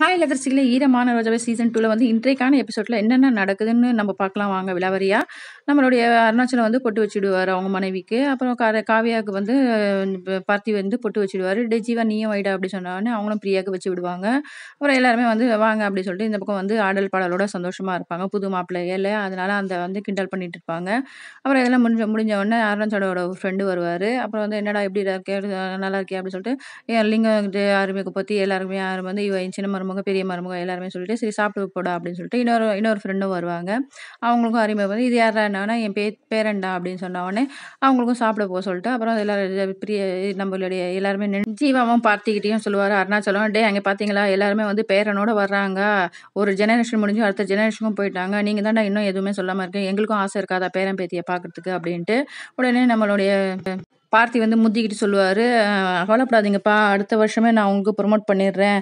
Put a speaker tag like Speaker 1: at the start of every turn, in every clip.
Speaker 1: hi லதர்சிகளை ஈரமான Rojave season டூவில் வந்து இன்றைக்கான எபிசோடில் என்னென்ன நடக்குதுன்னு நம்ம பார்க்கலாம் வாங்க விலாவரியாக நம்மளுடைய அருணாச்சலம் வந்து பொட்டு வச்சுடுவார் அவங்க மனைவிக்கு அப்புறம் கா காவியாவுக்கு வந்து பார்த்தி வந்து பொட்டு வச்சுடுவார் டெஜிவா நீயும் வைடா அப்படி சொன்னோடனே அவங்களும் ஃப்ரீயாக வச்சு விடுவாங்க அப்புறம் எல்லாருமே வந்து வாங்க அப்படி சொல்லிட்டு இந்த பக்கம் வந்து ஆடல் பாடலோட சந்தோஷமாக இருப்பாங்க புது இல்லை அதனால் அந்த வந்து கிண்டல் பண்ணிட்டு இருப்பாங்க அப்புறம் இதெல்லாம் முடிஞ்ச முடிஞ்ச உடனே அருணாச்சலோட ஃப்ரெண்டு வருவார் அப்புறம் வந்து என்னடா எப்படி இருக்கே நல்லா இருக்கே அப்படின்னு சொல்லிட்டு லிங்கம் அருமையை பற்றி எல்லாருமே யாரும் வந்து இவன் சின்ன மரும மருமக பெரிய மருமக எல்லாருமே சொல்லிட்டு சரி சாப்பிட்டு போடா அப்படின்னு சொல்லிட்டு இன்னொரு இன்னொரு ஃப்ரெண்டும் வருவாங்க அவங்களுக்கும் அறிமுக வந்து இது யாரா என்னன்னா என் பே பேரண்டா அப்படின்னு சொன்ன உடனே அவங்களுக்கும் சாப்பிட போக சொல்லிட்டு அப்புறம் எல்லாரும் பிரிய நம்மளுடைய எல்லாருமே ஜீவாவும் பார்த்திக்கிட்டையும் சொல்லுவார் அருணாச்சலம் டே அங்கே பார்த்தீங்களா எல்லாருமே வந்து பேரனோட வர்றாங்க ஒரு ஜெனரேஷன் முடிஞ்சு அடுத்த ஜெனரேஷனுக்கும் போயிட்டாங்க நீங்கள் தாண்டா இன்னும் எதுவுமே சொல்லாமல் இருக்கு எங்களுக்கும் ஆசை இருக்காதா பேரன் பேத்தியை பார்க்குறதுக்கு அப்படின்ட்டு உடனே நம்மளுடைய பார்த்தி வந்து முந்திக்கிட்டு சொல்லுவார் கவலைப்படாதீங்கப்பா அடுத்த வருஷமே நான் உங்களுக்கு ப்ரொமோட் பண்ணிடுறேன்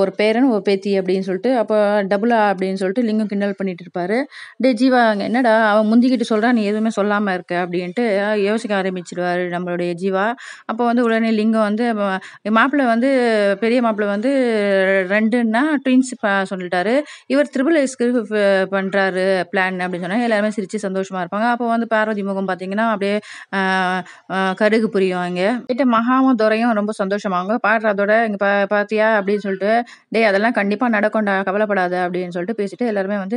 Speaker 1: ஒரு பேரன் ஒரு பேத்தி அப்படின்னு சொல்லிட்டு அப்போ டபுளா அப்படின்னு சொல்லிட்டு லிங்கம் கிண்டல் பண்ணிட்டு இருப்பாரு டே ஜீவா என்னடா அவன் முந்திக்கிட்டு சொல்கிறான் நீ எதுவுமே சொல்லாமல் இருக்க அப்படின்ட்டு யோசிக்க ஆரம்பிச்சிடுவார் நம்மளுடைய ஜீவா அப்போ வந்து உடனே லிங்கம் வந்து மாப்பிள்ளை வந்து பெரிய மாப்பிள்ளை வந்து ரெண்டுன்னா ட்வின்ஸ் சொல்லிட்டாரு இவர் ட்ரிபிள் எஸ்க்கு பண்ணுறாரு பிளான் அப்படின்னு சொன்னால் எல்லாருமே சிரித்து சந்தோஷமாக இருப்பாங்க அப்போ வந்து பார்வதி முகம் பார்த்தீங்கன்னா அப்படியே கடுகு புரியும் இங்கே கிட்ட மகாவும் துறையும் ரொம்ப சந்தோஷமாங்க பாடுறதோட அதோட இங்கே பா பார்த்தியா அப்படின்னு சொல்லிட்டு டே அதெல்லாம் கண்டிப்பாக நடக்கும்டா கவலைப்படாத அப்படின்னு சொல்லிட்டு பேசிட்டு எல்லாருமே வந்து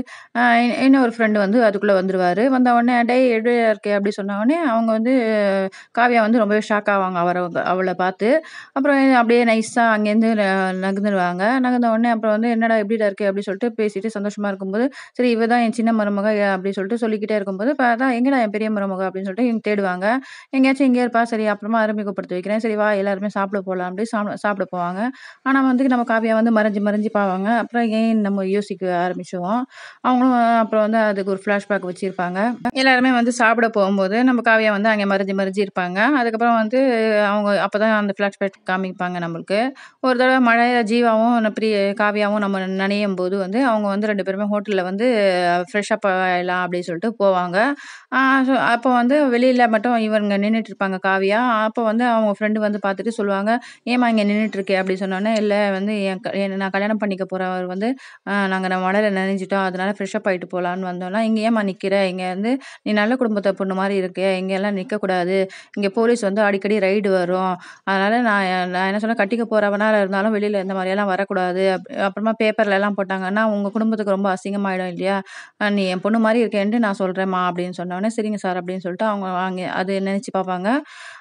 Speaker 1: இன்னும் ஒரு ஃப்ரெண்டு வந்து அதுக்குள்ளே வந்துடுவார் வந்த உடனே டே எடுயா இருக்கே அப்படி சொன்ன அவங்க வந்து காவியா வந்து ரொம்பவே ஷாக் ஆவாங்க அவரை அவளை பார்த்து அப்புறம் அப்படியே நைஸாக அங்கேருந்து நகர்ந்துடுவாங்க நகர்ந்த உடனே அப்புறம் வந்து என்னடா எப்படிடா இருக்கு அப்படின்னு சொல்லிட்டு பேசிட்டு சந்தோஷமாக இருக்கும்போது சரி இவ தான் என் சின்ன மருமக அப்படின்னு சொல்லிட்டு சொல்லிக்கிட்டே இருக்கும்போது பார்த்தா எங்கடா என் பெரிய மருமக அப்படின்னு சொல்லிட்டு இங்கே தேடுவாங்க எங்கேயாச்சும் இங்கே இருப்பா சரி அப்புறமா அறிமுகப்படுத்தி வைக்கிறேன் சரி வா எல்லாருமே சாப்பிட போகலாம் அப்படி சாப்பிட சாப்பிட போவாங்க ஆனால் வந்து நம்ம காவியா வந்து மறைஞ்சு மறைஞ்சு பாவாங்க அப்புறம் ஏன் நம்ம யோசிக்க ஆரம்பிச்சுவோம் அவங்களும் அப்புறம் வந்து அதுக்கு ஒரு ஃப்ளாஷ்பேக் வச்சுருப்பாங்க எல்லாருமே வந்து சாப்பிட போகும்போது நம்ம காவியா வந்து அங்கே மறைஞ்சு மறைஞ்சு இருப்பாங்க அதுக்கப்புறம் வந்து அவங்க அப்போ தான் அந்த ஃப்ளாஷ்பேக் காமிப்பாங்க நம்மளுக்கு ஒரு தடவை மழை ஜீவாவும் பிரி காவியாவும் நம்ம நினையும் போது வந்து அவங்க வந்து ரெண்டு பேருமே ஹோட்டலில் வந்து ஃப்ரெஷ்ஷாக போயிடலாம் அப்படின்னு சொல்லிட்டு போவாங்க அப்போ வந்து வெளியில் மட்டும் இவங்க நின்றுட்டு இருப்பாங்க காவியா அப்போ வந்து அவங்க ஃப்ரெண்டு வந்து பார்த்துட்டு சொல்லுவாங்க ஏமா இங்கே நின்றுட்டுருக்கே அப்படி சொன்னோன்னே இல்லை வந்து என் நான் கல்யாணம் பண்ணிக்க போகிறவர் வந்து நாங்கள் நம்ம மழையில் நினைஞ்சிட்டோம் அதனால ஃப்ரெஷ்ஷப் ஆகிட்டு போகலான்னு வந்தோம்னா இங்கே ஏமா நிற்கிற இங்கே வந்து நீ நல்ல குடும்பத்தை பொண்ணு மாதிரி இருக்கு இங்கெல்லாம் நிற்கக்கூடாது இங்கே போலீஸ் வந்து அடிக்கடி ரைடு வரும் அதனால் நான் நான் என்ன சொன்னால் கட்டிக்க போகிறவனால் இருந்தாலும் வெளியில் இந்த மாதிரியெல்லாம் வரக்கூடாது அப்புறமா பேப்பரில் எல்லாம் போட்டாங்கன்னா உங்கள் குடும்பத்துக்கு ரொம்ப அசிங்கமாயிடும் இல்லையா நீ என் பொண்ணு மாதிரி இருக்கேன்ட்டு நான் சொல்கிறேம்மா அப்படின்னு சொன்னோடனே சரிங்க சார் அப்படின்னு சொல்லிட்டு அவங்க வாங்கி அது நினச்சி பார்ப்பாங்க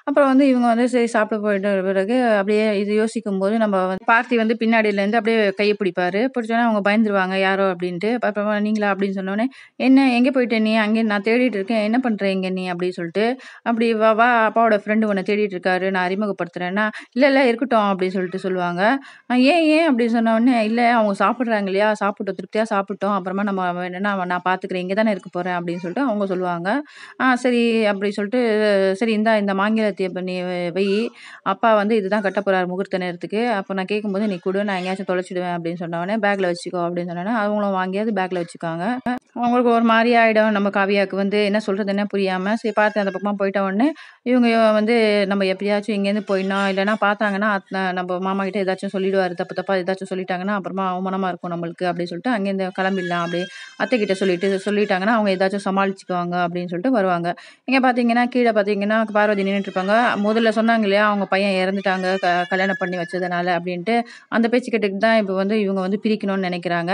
Speaker 1: அப்புறம் வந்து இவங்க வந்து சரி சாப்பிட போயிட்டு பிறகு அப்படியே இது யோசிக்கும்போது நம்ம வந்து பார்த்தி வந்து பின்னாடியிலேருந்து அப்படியே கையை பிடிப்பாரு பிடிச்சோன்னே அவங்க பயந்துருவாங்க யாரோ அப்படின்ட்டு அப்புறம் நீங்களா அப்படின்னு சொன்னோடனே என்ன எங்கே போயிட்டேன் நீ அங்கே நான் தேடிட்டு இருக்கேன் என்ன பண்ணுற எங்கே நீ அப்படின்னு சொல்லிட்டு அப்படி வா வா அப்பாவோட ஃப்ரெண்டு உன்னை தேடிட்டு இருக்காரு நான் அறிமுகப்படுத்துகிறேன்னா இல்லை இல்லை இருக்கட்டும் அப்படின்னு சொல்லிட்டு சொல்லுவாங்க ஏன் ஏன் அப்படின்னு சொன்னோடனே இல்லை அவங்க சாப்பிட்றாங்க இல்லையா சாப்பிட்டோம் திருப்தியாக சாப்பிட்டோம் அப்புறமா நம்ம என்னென்னா நான் பார்த்துக்குறேன் இங்கே தானே இருக்க போகிறேன் அப்படின்னு சொல்லிட்டு அவங்க சொல்லுவாங்க ஆ சரி அப்படி சொல்லிட்டு சரி இந்த இந்த மாங்க ஆங்கிலத்திய பண்ணி போய் அப்பா வந்து இதுதான் கட்ட போகிறார் முகூர்த்த நேரத்துக்கு அப்போ நான் கேட்கும்போது நீ கொடு நான் எங்கேயாச்சும் தொலைச்சிடுவேன் அப்படின்னு சொன்னோடனே பேக்கில் வச்சுக்கோ அப்படின்னு சொன்னோன்னே அவங்களும் வாங்கியாவது பேக்கில் வச்சுக்காங்க அவங்களுக்கு ஒரு மாதிரி ஆகிடும் நம்ம காவியாவுக்கு வந்து என்ன என்ன புரியாமல் சரி பார்த்து அந்த பக்கமாக போயிட்ட உடனே இவங்க வந்து நம்ம எப்படியாச்சும் இங்கேருந்து போயிடணும் இல்லைனா பார்த்தாங்கன்னா நம்ம மாமா கிட்ட ஏதாச்சும் சொல்லிடுவார் தப்பு தப்பாக ஏதாச்சும் சொல்லிட்டாங்கன்னா அப்புறமா அவமானமாக இருக்கும் நம்மளுக்கு அப்படின்னு சொல்லிட்டு அங்கேருந்து கிளம்பிடலாம் அப்படி அத்தை கிட்ட சொல்லிட்டு சொல்லிட்டாங்கன்னா அவங்க ஏதாச்சும் சமாளிச்சுக்குவாங்க அப்படின்னு சொல்லிட்டு வருவாங்க இங்கே பார்த்தீங்கன்னா கீழே பார்த்தீங்கன்னா பார்வதி நின்றுட்டுருப்பாங்க முதல்ல சொன்னாங்க இல்லையா அவங்க பையன் இறந்துட்டாங்க க கல்யாணம் பண்ணி வச்சதுனால அப்படின்ட்டு அந்த பேச்சு கேட்டுக்கு தான் இப்போ வந்து இவங்க வந்து பிரிக்கணும்னு நினைக்கிறாங்க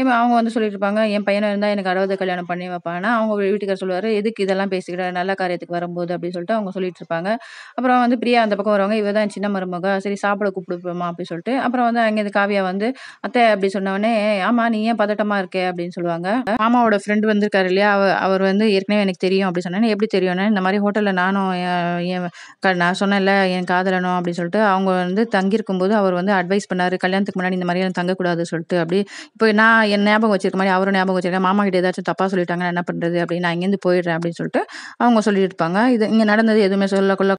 Speaker 1: இப்போ அவங்க வந்து சொல்லிட்டு இருப்பாங்க என் பையனை இருந்தால் எனக்கு அறுபது கல்யாணம் பண்ணி வைப்பானா அவங்க வீட்டுக்கார சொல்லுவார் எதுக்கு இதெல்லாம் பேசிக்கிட்டு நல்ல காரியத்துக்கு வரும்போது அப்படின்னு சொல்லிட்டு அவங்க சொல்லிட்டு இருப்பாங்க அப்புறம் வந்து பிரியா அந்த பக்கம் வருவாங்க இவதான் தான் சின்ன மருமக சரி சாப்பிட கூப்பிடுப்போமா அப்படின்னு சொல்லிட்டு அப்புறம் வந்து அங்கேருந்து காவியா வந்து அத்தை அப்படி சொன்னவொடனே ஆமா நீ ஏன் பதட்டமா இருக்கே அப்படின்னு சொல்லுவாங்க மாமாவோட ஃப்ரெண்டு வந்திருக்காரு இல்லையா அவர் வந்து ஏற்கனவே எனக்கு தெரியும் அப்படி சொன்னேன் எப்படி தெரியும்னா இந்த மாதிரி ஹோட்டலில் நானும் என் க நான் சொன்னேன்ல என் காதலனும் அப்படின்னு சொல்லிட்டு அவங்க வந்து தங்கியிருக்கும் போது அவர் வந்து அட்வைஸ் பண்ணாரு கல்யாணத்துக்கு முன்னாடி இந்த மாதிரிலாம் தங்கக்கூடாது சொல்லிட்டு அப்படி இப்போ நான் என் ஞாபகம் வச்சிருக்க மாதிரி அவரும் ஞாபகம் வச்சிருக்கேன் மாமா கிட்ட ஏதாச்சும் தப்பாக சொல்லிட்டாங்க என்ன பண்ணுறது அப்படின்னு நான் இங்கேருந்து போயிடுறேன் அப்படின்னு சொல்லிட்டு அவங்க சொல்லிட்டு இருப்பாங்க இது இங்கே நடந்தது எதுவுமே சொல்லக்குள்ள